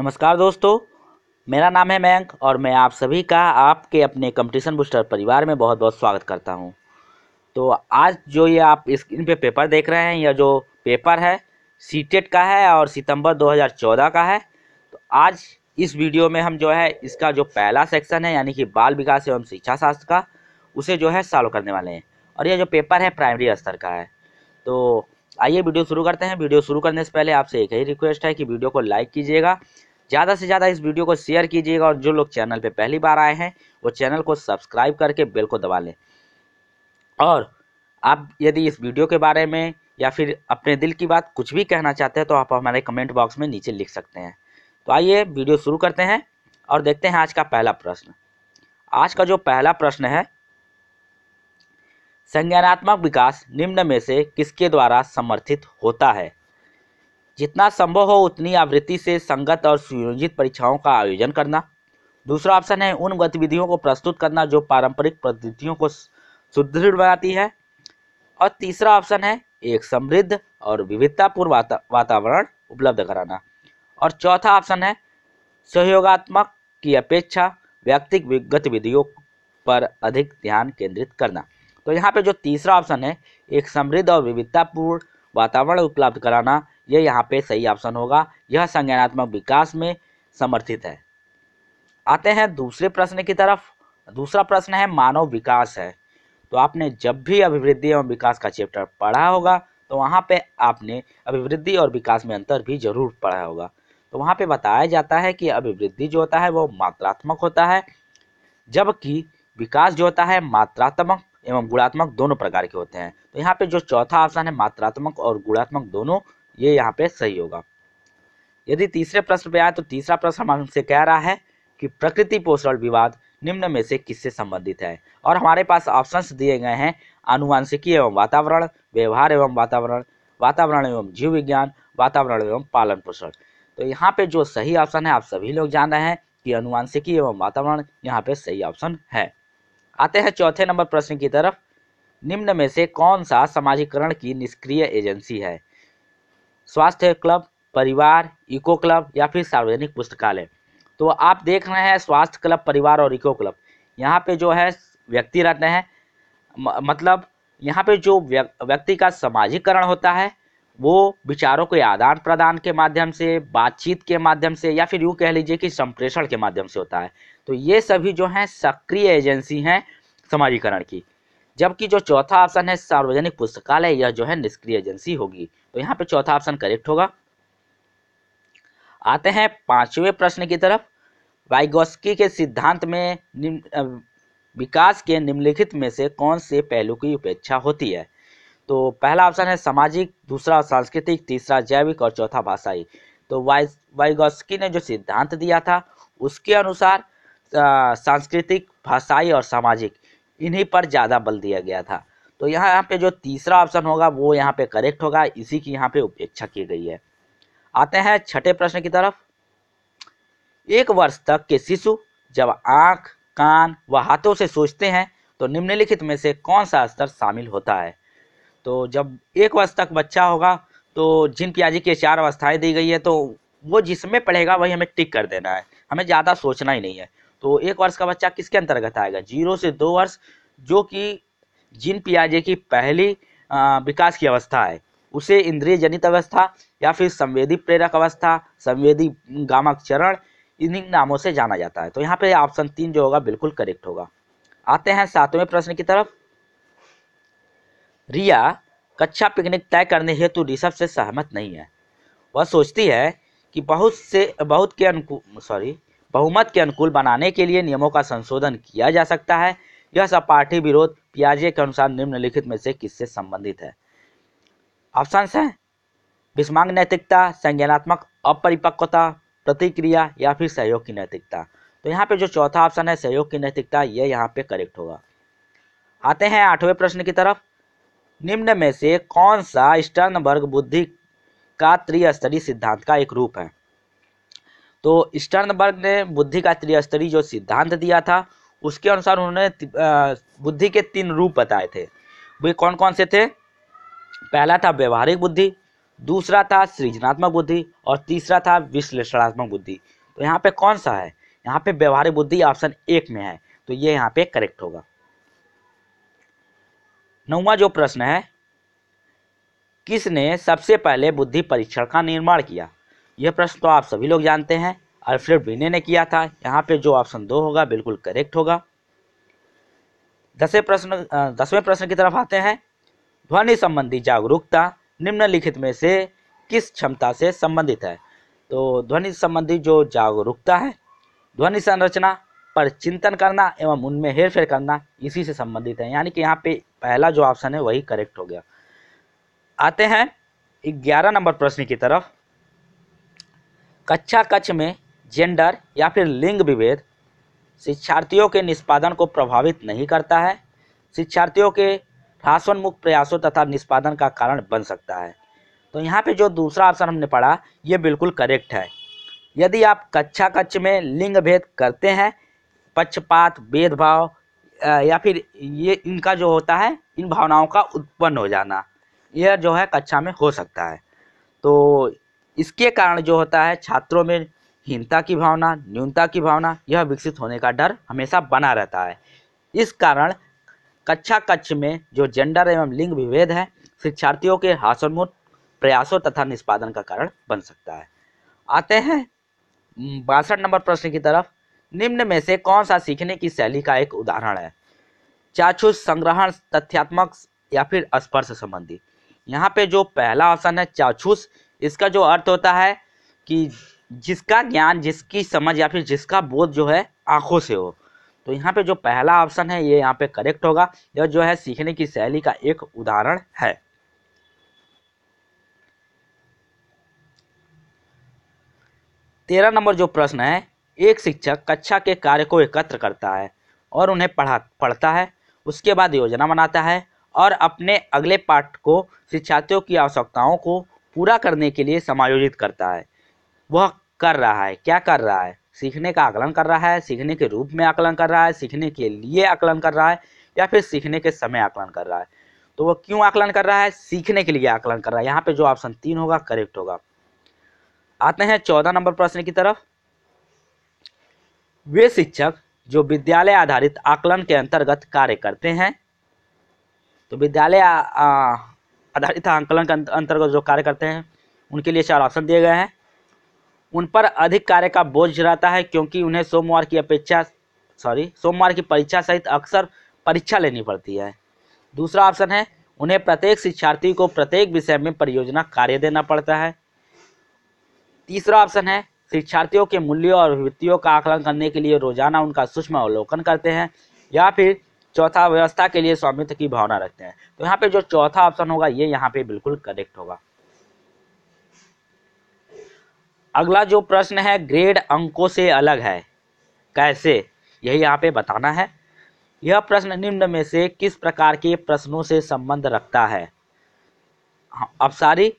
नमस्कार दोस्तों मेरा नाम है मयंक और मैं आप सभी का आपके अपने कंपटीशन बूस्टर परिवार में बहुत बहुत स्वागत करता हूं तो आज जो ये आप स्क्रीन पे पेपर देख रहे हैं यह जो पेपर है सीटेट e का है और सितंबर 2014 का है तो आज इस वीडियो में हम जो है इसका जो पहला सेक्शन है यानी कि बाल विकास एवं शिक्षा शास्त्र का उसे जो है सॉल्व करने वाले हैं और यह जो पेपर है प्राइमरी स्तर का है तो आइए वीडियो शुरू करते हैं वीडियो शुरू करने से पहले आपसे एक ही रिक्वेस्ट है कि वीडियो को लाइक कीजिएगा ज़्यादा से ज़्यादा इस वीडियो को शेयर कीजिएगा और जो लोग चैनल पर पहली बार आए हैं वो चैनल को सब्सक्राइब करके बेल को दबा लें और आप यदि इस वीडियो के बारे में या फिर अपने दिल की बात कुछ भी कहना चाहते हैं तो आप हमारे कमेंट बॉक्स में नीचे लिख सकते हैं तो आइए वीडियो शुरू करते हैं और देखते हैं आज का पहला प्रश्न आज का जो पहला प्रश्न है संज्ञानात्मक विकास निम्न में से किसके द्वारा समर्थित होता है जितना संभव हो उतनी आवृत्ति से संगत और सुयोजित परीक्षाओं का आयोजन करना दूसरा ऑप्शन है उन गतिविधियों को प्रस्तुत करना जो पारंपरिक पद्धतियों को सुदृढ़ बनाती है और तीसरा ऑप्शन है एक समृद्ध और विविधतापूर्ण वाता, वातावरण उपलब्ध कराना और चौथा ऑप्शन है सहयोगात्मक की अपेक्षा व्यक्तिक गतिविधियों पर अधिक ध्यान केंद्रित करना तो यहाँ पे जो तीसरा ऑप्शन है एक समृद्ध और विविधतापूर्ण वातावरण उपलब्ध कराना यह यहाँ पे सही ऑप्शन होगा यह संज्ञानात्मक विकास में समर्थित है आते हैं दूसरे प्रश्न की तरफ दूसरा प्रश्न है मानव विकास है तो आपने जब भी अभिवृद्धि एवं विकास का चैप्टर पढ़ा होगा तो वहाँ पे आपने अभिवृद्धि और विकास में अंतर भी जरूर पढ़ा होगा तो वहाँ पे बताया जाता है कि अभिवृद्धि जो होता है वो मात्रात्मक होता है जबकि विकास जो होता है मात्रात्मक एवं गुणात्मक दोनों प्रकार के होते हैं तो यहाँ पे जो चौथा ऑप्शन है मात्रात्मक और गुणात्मक दोनों ये यहाँ पे सही होगा यदि तीसरे प्रश्न पे आए तो तीसरा प्रश्न हमसे कह रहा है कि प्रकृति पोषण विवाद निम्न में से किससे संबंधित है और हमारे पास ऑप्शन दिए गए हैं आनुवांशिकी एवं वातावरण व्यवहार एवं वातावरण वातावरण एवं जीव विज्ञान वातावरण एवं पालन पोषण तो यहाँ पे जो सही ऑप्शन है आप सभी लोग जान रहे हैं कि अनुवांशिकी एवं वातावरण यहाँ पे सही ऑप्शन है आते हैं चौथे नंबर प्रश्न की तरफ निम्न में से कौन सा समाजीकरण की निष्क्रिय एजेंसी है स्वास्थ्य क्लब परिवार इको क्लब या फिर सार्वजनिक पुस्तकालय तो आप देख रहे हैं स्वास्थ्य क्लब परिवार और इको क्लब यहाँ पे जो है व्यक्ति रहते हैं मतलब यहाँ पे जो व्यक्ति का सामाजिकरण होता है वो विचारों के आदान प्रदान के माध्यम से बातचीत के माध्यम से या फिर यूँ कह लीजिए कि संप्रेषण के माध्यम से होता है तो ये सभी जो हैं सक्रिय एजेंसी हैं समाजीकरण की जबकि जो चौथा ऑप्शन है सार्वजनिक पुस्तकालय यह जो है निष्क्रिय एजेंसी होगी तो यहाँ पे चौथा ऑप्शन करेक्ट होगा आते हैं पांचवें प्रश्न की तरफ वाइगोस्की के सिद्धांत में विकास के निम्नलिखित में से कौन से पहलू की उपेक्षा होती है तो पहला ऑप्शन है सामाजिक दूसरा सांस्कृतिक तीसरा जैविक और चौथा भाषाई तो वाइगोस्की ने जो सिद्धांत दिया था उसके अनुसार सांस्कृतिक भाषाई और सामाजिक इन्हीं पर ज़्यादा बल दिया गया था तो यहाँ यहाँ पे जो तीसरा ऑप्शन होगा वो यहाँ पे करेक्ट होगा इसी की यहाँ पे उपेक्षा की गई है आते हैं छठे प्रश्न की तरफ एक वर्ष तक के शिशु जब आंख कान व हाथों से सोचते हैं तो निम्नलिखित में से कौन सा स्तर शामिल होता है तो जब एक वर्ष तक बच्चा होगा तो जिन प्याजी की चार अवस्थाएं दी गई है तो वो जिसमें पढ़ेगा वही हमें टिक कर देना है हमें ज़्यादा सोचना ही नहीं है तो एक वर्ष का बच्चा किसके अंतर्गत आएगा जीरो से दो वर्ष जो कि जिन पियाजे की पहली विकास की अवस्था है उसे इंद्रिय जनित अवस्था या फिर संवेदी प्रेरक अवस्था संवेदी गामक चरण इन्हीं नामों से जाना जाता है तो यहाँ पे ऑप्शन तीन जो होगा बिल्कुल करेक्ट होगा आते हैं सातवें प्रश्न की तरफ रिया कक्षा पिकनिक तय करने हेतु ऋषभ से सहमत नहीं है वह सोचती है कि बहुत से बहुत के अनुकूल सॉरी बहुमत के अनुकूल बनाने के लिए नियमों का संशोधन किया जा सकता है यह सब पार्टी विरोध पियाजे के अनुसार निम्नलिखित में से किससे संबंधित है ऑप्शन है विस्मांग नैतिकता संज्ञानात्मक अपरिपक्वता प्रतिक्रिया या फिर सहयोग की नैतिकता तो यहाँ पे जो चौथा ऑप्शन है सहयोग की नैतिकता यह यहाँ पे करेक्ट होगा आते हैं आठवें प्रश्न की तरफ निम्न में से कौन सा स्टर्नबर्ग बुद्धि का त्रिस्तरीय सिद्धांत का एक रूप है तो स्टर्नबर्ग ने बुद्धि का त्रिस्तरीय जो सिद्धांत दिया था उसके अनुसार उन्होंने बुद्धि के तीन रूप बताए थे वे कौन कौन से थे पहला था व्यवहारिक बुद्धि दूसरा था सृजनात्मक बुद्धि और तीसरा था विश्लेषणात्मक बुद्धि तो यहाँ पे कौन सा है यहाँ पे व्यवहारिक बुद्धि ऑप्शन एक में है तो ये यहाँ पे करेक्ट होगा नौवा जो प्रश्न है किसने सबसे पहले बुद्धि परीक्षण का निर्माण किया यह प्रश्न तो आप सभी लोग जानते हैं अल्फ्रेड ब्रीने ने किया था यहाँ पे जो ऑप्शन दो होगा बिल्कुल करेक्ट होगा दसवें प्रश्न दसवें प्रश्न की तरफ आते हैं ध्वनि संबंधी जागरूकता निम्नलिखित में से किस क्षमता से संबंधित है तो ध्वनि संबंधी जो जागरूकता है ध्वनि संरचना पर चिंतन करना एवं उनमें हेर फेर करना इसी से संबंधित है यानी कि यहाँ पे पहला जो ऑप्शन है वही करेक्ट हो गया आते हैं ग्यारह नंबर प्रश्न की तरफ कक्षा कक्ष में जेंडर या फिर लिंग विभेद शिक्षार्थियों के निष्पादन को प्रभावित नहीं करता है शिक्षार्थियों के ह्रासोन्मुख प्रयासों तथा निष्पादन का कारण बन सकता है तो यहाँ पे जो दूसरा ऑप्शन हमने पढ़ा ये बिल्कुल करेक्ट है यदि आप कक्षा कक्ष में लिंग भेद करते हैं पक्षपात भेदभाव या फिर ये इनका जो होता है इन भावनाओं का उत्पन्न हो जाना यह जो है कक्षा में हो सकता है तो इसके कारण जो होता है छात्रों में हीनता की भावना न्यूनता की भावना यह विकसित होने का डर हमेशा बना रहता है इस कारण कक्षा कक्ष में जो जेंडर एवं लिंग विभेद है शिक्षार्थियों के हासोन्मुख प्रयासों तथा निष्पादन का कारण बन सकता है आते हैं बासठ नंबर प्रश्न की तरफ निम्न में से कौन सा सीखने की शैली का एक उदाहरण है चाचू संग्रहण तथ्यात्मक या फिर स्पर्श संबंधी यहाँ पे जो पहला ऑप्शन है चाक्षुष इसका जो अर्थ होता है कि जिसका ज्ञान जिसकी समझ या फिर जिसका बोध जो है आंखों से हो तो यहाँ पे जो पहला ऑप्शन है ये यहाँ पे करेक्ट होगा यह जो है सीखने की शैली का एक उदाहरण है तेरह नंबर जो प्रश्न है एक शिक्षक कक्षा के कार्य को एकत्र करता है और उन्हें पढ़ा पढ़ता है उसके बाद योजना बनाता है और अपने अगले पाठ को शिक्षार्थियों की आवश्यकताओं को पूरा करने के लिए समायोजित करता है वह कर रहा है क्या कर रहा है सीखने का आकलन कर रहा है सीखने के रूप में आकलन कर रहा है सीखने के लिए आकलन कर रहा है या फिर सीखने के समय आकलन कर रहा है तो वह क्यों आकलन कर रहा है सीखने के लिए आकलन कर रहा है यहाँ पे जो ऑप्शन तीन होगा करेक्ट होगा आते हैं चौदह नंबर प्रश्न की तरफ वे शिक्षक जो विद्यालय आधारित आकलन के अंतर्गत कार्य करते हैं तो विद्यालय आधारित आंकलन के अंतर्गत जो कार्य करते हैं उनके लिए चार ऑप्शन दिए गए हैं उन पर अधिक कार्य का बोझ रहता है क्योंकि उन्हें सोमवार की अपेक्षा सॉरी सोमवार की परीक्षा सहित अक्सर परीक्षा लेनी पड़ती है दूसरा ऑप्शन है उन्हें प्रत्येक शिक्षार्थी को प्रत्येक विषय में परियोजना कार्य देना पड़ता है तीसरा ऑप्शन है शिक्षार्थियों के मूल्यों और वृत्तियों का आकलन करने के लिए रोजाना उनका सूक्ष्म अवलोकन करते हैं या फिर चौथा व्यवस्था के लिए स्वामित्व की भावना रखते हैं तो यहाँ पे जो चौथा ऑप्शन होगा ये यहाँ पे बिल्कुल करेक्ट होगा अगला जो प्रश्न है ग्रेड अंकों से अलग है कैसे यही यहाँ पे बताना है यह प्रश्न निम्न में से किस प्रकार के प्रश्नों से संबंध रखता है हाँ, अपसारी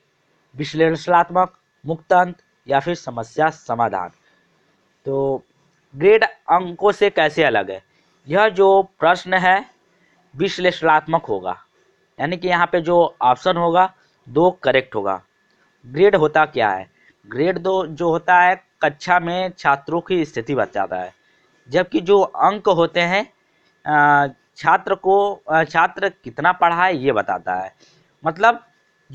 विश्लेषणात्मक मुक्तांत या फिर समस्या समाधान तो ग्रेड अंकों से कैसे अलग है यह जो प्रश्न है विश्लेषणात्मक होगा यानी कि यहाँ पे जो ऑप्शन होगा दो करेक्ट होगा ग्रेड होता क्या है ग्रेड दो जो होता है कक्षा में छात्रों की स्थिति बताता है जबकि जो अंक होते हैं छात्र को छात्र कितना पढ़ा है ये बताता है मतलब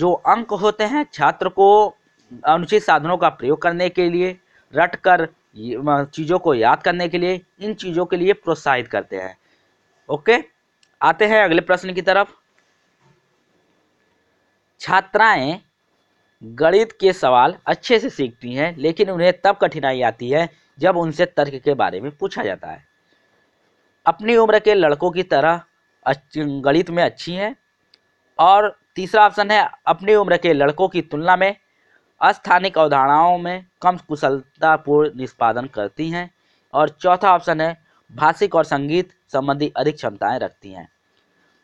जो अंक होते हैं छात्र को अनुचित साधनों का प्रयोग करने के लिए रट कर चीज़ों को याद करने के लिए इन चीज़ों के लिए प्रोत्साहित करते हैं ओके आते हैं अगले प्रश्न की तरफ छात्राएं गणित के सवाल अच्छे से सीखती हैं लेकिन उन्हें तब कठिनाई आती है जब उनसे तर्क के बारे में पूछा जाता है अपनी उम्र के लड़कों की तरह गणित में अच्छी हैं और तीसरा ऑप्शन है अपनी उम्र के लड़कों की तुलना में स्थानिक अवधारणाओं में कम कुशलतापूर्ण निष्पादन करती हैं और चौथा ऑप्शन है भाषिक और संगीत संबंधी अधिक क्षमताएं रखती हैं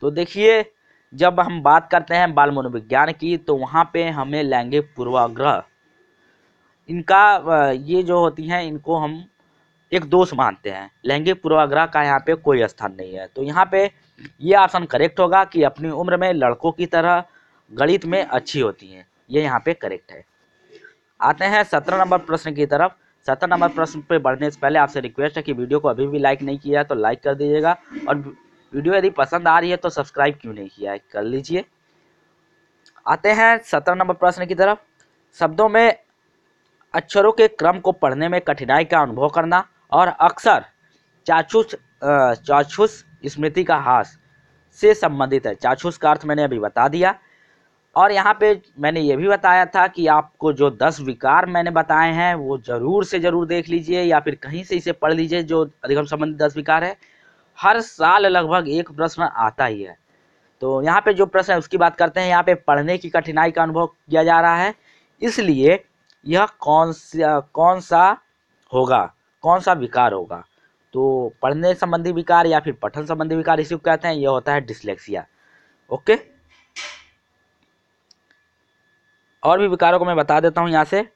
तो देखिए जब हम बात करते हैं बाल मनोविज्ञान की तो वहाँ पे हमें लैंगिक पूर्वाग्रह इनका ये जो होती हैं इनको हम एक दोष मानते हैं लैंगिक पूर्वाग्रह का यहाँ पे कोई स्थान नहीं है तो यहाँ पे ये ऑप्शन करेक्ट होगा कि अपनी उम्र में लड़कों की तरह गणित में अच्छी होती हैं ये यहाँ पे करेक्ट है आते हैं सत्रह नंबर प्रश्न की तरफ सत्रह नंबर प्रश्न पे बढ़ने से पहले आपसे रिक्वेस्ट है कि वीडियो को अभी भी लाइक नहीं किया है तो लाइक कर दीजिएगा और वीडियो यदि पसंद आ रही है तो सब्सक्राइब क्यों नहीं किया है कर लीजिए आते हैं सत्रह नंबर प्रश्न की तरफ शब्दों में अक्षरों के क्रम को पढ़ने में कठिनाई का अनुभव करना और अक्सर चाचुस चाचुस स्मृति का हास से संबंधित है चाचुस का अर्थ मैंने अभी बता दिया और यहाँ पे मैंने ये भी बताया था कि आपको जो दस विकार मैंने बताए हैं वो जरूर से जरूर देख लीजिए या फिर कहीं से इसे पढ़ लीजिए जो अधिगम संबंधी दस विकार है हर साल लगभग एक प्रश्न आता ही है तो यहाँ पे जो प्रश्न है उसकी बात करते हैं यहाँ पे पढ़ने की कठिनाई का अनुभव किया जा रहा है इसलिए यह कौन सा कौन सा होगा कौन सा विकार होगा तो पढ़ने संबंधी विकार या फिर पठन संबंधी विकार इसी को कहते हैं यह होता है डिसलेक्सिया ओके और भी विकारों को मैं बता देता हूँ यहाँ से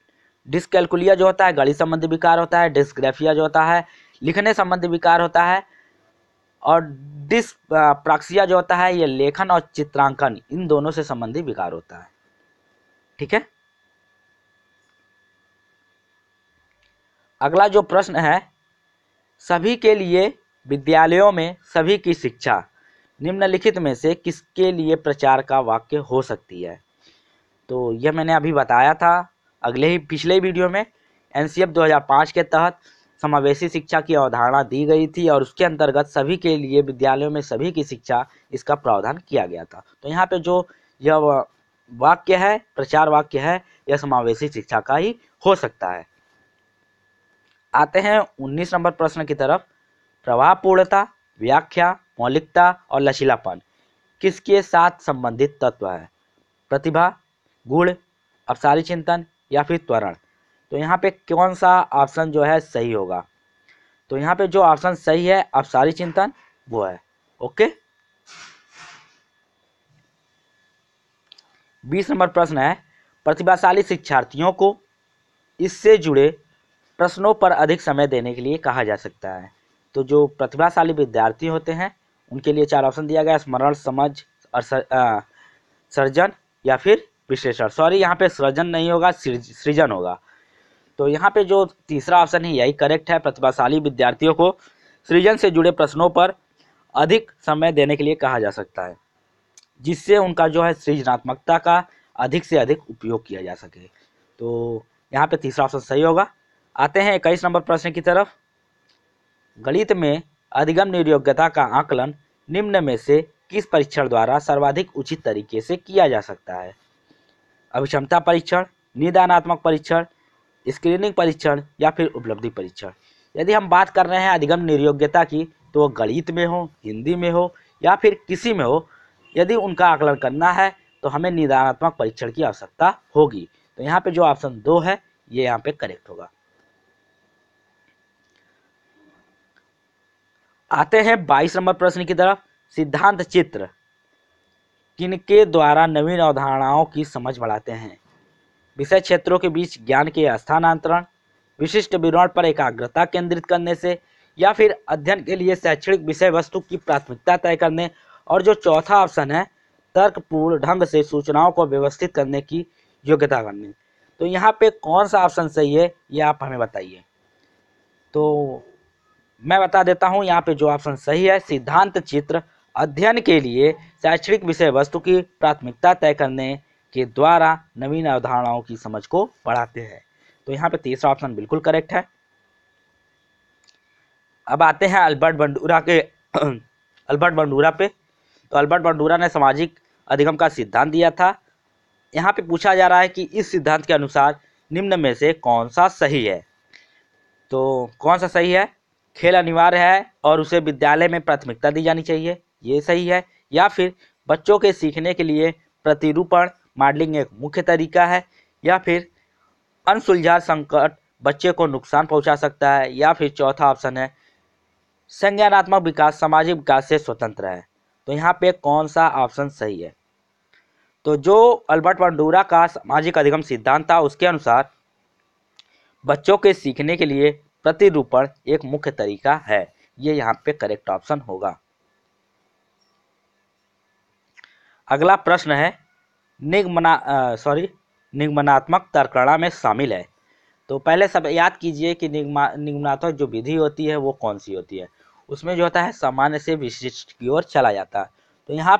डिस्कैलकुलिया जो होता है गणित संबंधी विकार होता है डिस्क्रेफिया जो होता है लिखने संबंधी विकार होता है और डिस प्राक्सिया जो होता है ये लेखन और चित्रांकन इन दोनों से संबंधित विकार होता है ठीक है अगला जो प्रश्न है सभी के लिए विद्यालयों में सभी की शिक्षा निम्नलिखित में से किसके लिए प्रचार का वाक्य हो सकती है तो यह मैंने अभी बताया था अगले ही पिछले वीडियो में एन 2005 के तहत समावेशी शिक्षा की अवधारणा दी गई थी और उसके अंतर्गत सभी के लिए विद्यालयों में सभी की शिक्षा इसका प्रावधान किया गया था तो यहाँ पे जो यह वाक्य है प्रचार वाक्य है यह समावेशी शिक्षा का ही हो सकता है आते हैं 19 नंबर प्रश्न की तरफ पूर्णता व्याख्या मौलिकता और लचीलापन किसके साथ संबंधित तत्व है प्रतिभा गुड़ अपसारी चिंतन या फिर त्वरण तो यहाँ पे कौन सा ऑप्शन जो है सही होगा तो यहाँ पे जो ऑप्शन सही है अपसारी चिंतन वो है ओके बीस नंबर प्रश्न है प्रतिभाशाली शिक्षार्थियों को इससे जुड़े प्रश्नों पर अधिक समय देने के लिए कहा जा सकता है तो जो प्रतिभाशाली विद्यार्थी होते हैं उनके लिए चार ऑप्शन दिया गया स्मरण समझ और सर, आ, सर्जन या फिर विश्लेषण सॉरी यहाँ पे सृजन नहीं होगा सृजन होगा तो यहाँ पे जो तीसरा ऑप्शन है यही करेक्ट है प्रतिभाशाली विद्यार्थियों को सृजन से जुड़े प्रश्नों पर अधिक समय देने के लिए कहा जा सकता है जिससे उनका जो है सृजनात्मकता का अधिक से अधिक उपयोग किया जा सके तो यहाँ पे तीसरा ऑप्शन सही होगा आते हैं इक्कीस नंबर प्रश्न की तरफ गणित में अधिगम निर्योग्यता का आकलन निम्न में से किस परीक्षण द्वारा सर्वाधिक उचित तरीके से किया जा सकता है अभिक्षमता परीक्षण निदानात्मक परीक्षण स्क्रीनिंग परीक्षण या फिर उपलब्धि परीक्षण यदि हम बात कर रहे हैं अधिगम निर्योग्यता की तो वो गणित में हो हिंदी में हो या फिर किसी में हो यदि उनका आकलन करना है तो हमें निदानात्मक परीक्षण की आवश्यकता होगी तो यहाँ पे जो ऑप्शन दो है ये यहाँ पे करेक्ट होगा आते हैं बाईस नंबर प्रश्न की तरफ सिद्धांत चित्र किनके द्वारा नवीन अवधारणाओं की समझ बढ़ाते हैं विषय क्षेत्रों के बीच ज्ञान के स्थानांतरण विशिष्ट विवरण पर एकाग्रता केंद्रित करने से या फिर अध्ययन के लिए शैक्षणिक विषय वस्तु की प्राथमिकता तय करने और जो चौथा ऑप्शन है तर्कपूर्ण ढंग से सूचनाओं को व्यवस्थित करने की योग्यता करनी तो यहाँ पे कौन सा ऑप्शन सही है ये आप हमें बताइए तो मैं बता देता हूँ यहाँ पे जो ऑप्शन सही है सिद्धांत चित्र अध्ययन के लिए शैक्षणिक विषय वस्तु की प्राथमिकता तय करने के द्वारा नवीन अवधारणाओं की समझ को बढ़ाते हैं तो यहाँ पे तीसरा ऑप्शन बिल्कुल करेक्ट है अब आते हैं अल्बर्ट बंडूरा के अल्बर्ट बंडूरा पे तो अल्बर्ट बंडूरा ने सामाजिक अधिगम का सिद्धांत दिया था यहाँ पे पूछा जा रहा है कि इस सिद्धांत के अनुसार निम्न में से कौन सा सही है तो कौन सा सही है खेल अनिवार्य है और उसे विद्यालय में प्राथमिकता दी जानी चाहिए ये सही है या फिर बच्चों के सीखने के लिए प्रतिरूपण मॉडलिंग एक मुख्य तरीका है या फिर अनसुलझा संकट बच्चे को नुकसान पहुंचा सकता है या फिर चौथा ऑप्शन है संज्ञानात्मक विकास सामाजिक विकास से स्वतंत्र है तो यहाँ पे कौन सा ऑप्शन सही है तो जो अल्बर्ट पंडूरा का सामाजिक अधिगम सिद्धांत था उसके अनुसार बच्चों के सीखने के लिए प्रतिरूपण एक मुख्य तरीका है ये यहाँ पे करेक्ट ऑप्शन होगा अगला प्रश्न है निगमना सॉरी निगमनात्मक तर्कणा में शामिल है तो पहले सब याद कीजिए कि निगमा निगमनात्मक जो विधि होती है वो कौन सी होती है उसमें जो होता है सामान्य से विशिष्ट की ओर चला जाता है तो यहाँ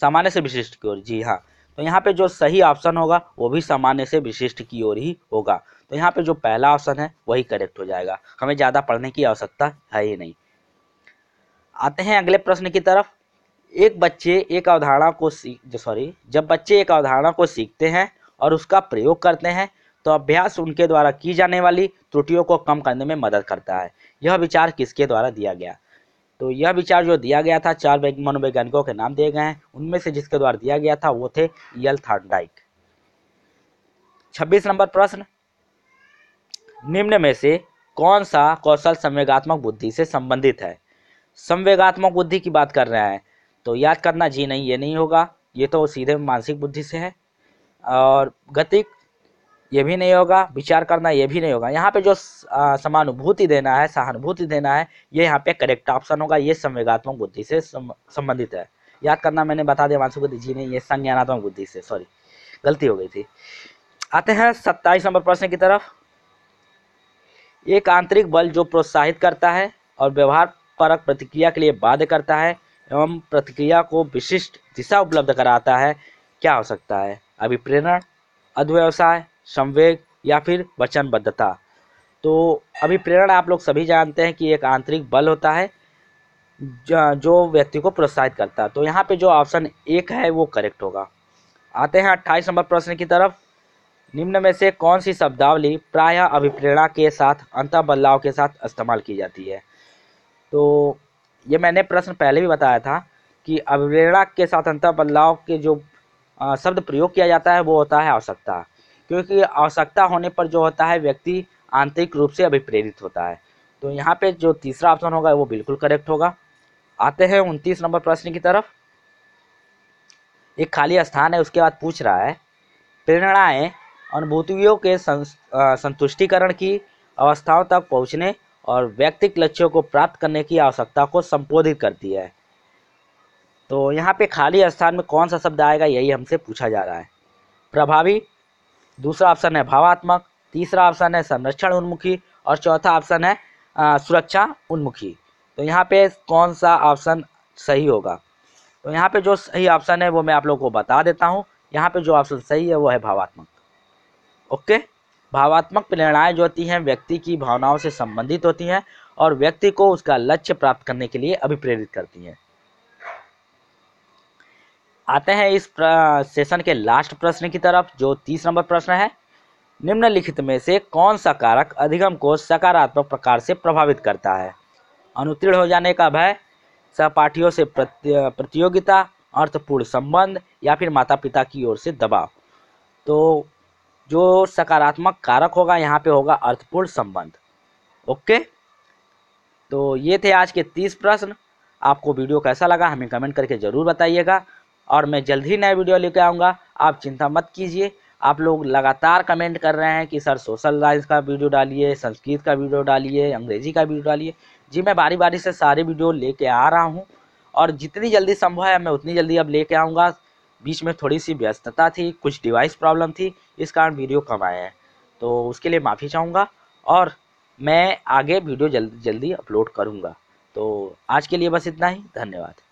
सामान्य से विशिष्ट की ओर जी हाँ तो यहाँ पे जो सही ऑप्शन होगा वो भी सामान्य से विशिष्ट की ओर ही होगा तो यहाँ पे जो पहला ऑप्शन है वही करेक्ट हो जाएगा हमें ज़्यादा पढ़ने की आवश्यकता है ही नहीं आते हैं अगले प्रश्न की तरफ एक बच्चे एक अवधारणा को सीख सॉरी जब बच्चे एक अवधारणा को सीखते हैं और उसका प्रयोग करते हैं तो अभ्यास उनके द्वारा की जाने वाली त्रुटियों को कम करने में मदद करता है यह विचार किसके द्वारा दिया गया तो यह विचार जो दिया गया था चार मनोवैज्ञानिकों के नाम दिए गए हैं उनमें से जिसके द्वारा दिया गया था वो थे यल थार्डाइक छब्बीस नंबर प्रश्न निम्न में से कौन सा कौशल संवेगात्मक बुद्धि से संबंधित है संवेगात्मक बुद्धि की बात कर रहे हैं तो याद करना जी नहीं ये नहीं होगा ये तो सीधे मानसिक बुद्धि से है और गतिक ये भी नहीं होगा विचार करना ये भी नहीं होगा यहाँ पे जो समानुभूति देना है सहानुभूति देना है ये यहाँ पे करेक्ट ऑप्शन होगा ये संवेगात्मक बुद्धि से संबंधित है याद करना मैंने बता दिया मानसिक बुद्धि जी नहीं ये संज्ञानात्मक बुद्धि से सॉरी गलती हो गई थी आते हैं सत्ताईस नंबर प्रश्न की तरफ एक आंतरिक बल जो प्रोत्साहित करता है और व्यवहार परक प्रतिक्रिया के लिए बाध्य करता है एवं प्रतिक्रिया को विशिष्ट दिशा उपलब्ध कराता है क्या हो सकता है अभिप्रेरण अध्यवसाय संवेग या फिर वचनबद्धता तो अभिप्रेरण आप लोग सभी जानते हैं कि एक आंतरिक बल होता है जो व्यक्ति को प्रोत्साहित करता है तो यहाँ पे जो ऑप्शन एक है वो करेक्ट होगा आते हैं अट्ठाईस नंबर प्रश्न की तरफ निम्न में से कौन सी शब्दावली प्रायः अभिप्रेरणा के साथ अंत बदलाव के साथ इस्तेमाल की जाती है तो ये मैंने प्रश्न पहले भी बताया था कि अवरेणा के साथ अंतर बदलाव के जो शब्द प्रयोग किया जाता है वो होता है आवश्यकता क्योंकि आवश्यकता होने पर जो होता है व्यक्ति आंतरिक रूप से अभिप्रेरित होता है तो यहाँ पे जो तीसरा ऑप्शन होगा वो बिल्कुल करेक्ट होगा आते हैं उनतीस नंबर प्रश्न की तरफ एक खाली स्थान है उसके बाद पूछ रहा है प्रेरणाएँ अनुभूतियों के संतुष्टिकरण की अवस्थाओं तक पहुँचने और व्यक्तिक लक्ष्यों को प्राप्त करने की आवश्यकता को संबोधित करती है तो यहाँ पे खाली स्थान में कौन सा शब्द आएगा यही हमसे पूछा जा रहा है प्रभावी दूसरा ऑप्शन है भावात्मक तीसरा ऑप्शन है संरक्षण उन्मुखी और चौथा ऑप्शन है आ, सुरक्षा उन्मुखी तो यहाँ पे कौन सा ऑप्शन सही होगा तो यहाँ पे जो सही ऑप्शन है वो मैं आप लोगों को बता देता हूँ यहाँ पे जो ऑप्शन सही है वो है भावात्मक ओके भावात्मक प्रेरणाएं जो होती हैं व्यक्ति की भावनाओं से संबंधित होती हैं और व्यक्ति को उसका लक्ष्य प्राप्त करने के लिए अभिप्रेरित करती हैं आते हैं इस सेशन के लास्ट प्रश्न की तरफ जो तीस नंबर प्रश्न है निम्नलिखित में से कौन सा कारक अधिगम को सकारात्मक प्रकार से प्रभावित करता है अनुत्तीर्ण हो जाने का भय सहपाठियों से प्रतियोगिता अर्थपूर्ण संबंध या फिर माता पिता की ओर से दबाव तो जो सकारात्मक कारक होगा यहाँ पे होगा अर्थपूर्ण संबंध ओके तो ये थे आज के तीस प्रश्न आपको वीडियो कैसा लगा हमें कमेंट करके ज़रूर बताइएगा और मैं जल्द ही नया वीडियो लेकर आऊँगा आप चिंता मत कीजिए आप लोग लगातार कमेंट कर रहे हैं कि सर सोशल साइंस का वीडियो डालिए संस्कृत का वीडियो डालिए अंग्रेजी का वीडियो डालिए जी मैं बारी बारी से सारे वीडियो लेके आ रहा हूँ और जितनी जल्दी संभव है मैं उतनी जल्दी अब लेके आऊँगा बीच में थोड़ी सी व्यस्तता थी कुछ डिवाइस प्रॉब्लम थी इस कारण वीडियो कम आया है तो उसके लिए माफ़ी चाहूँगा और मैं आगे वीडियो जल्द जल्दी अपलोड करूँगा तो आज के लिए बस इतना ही धन्यवाद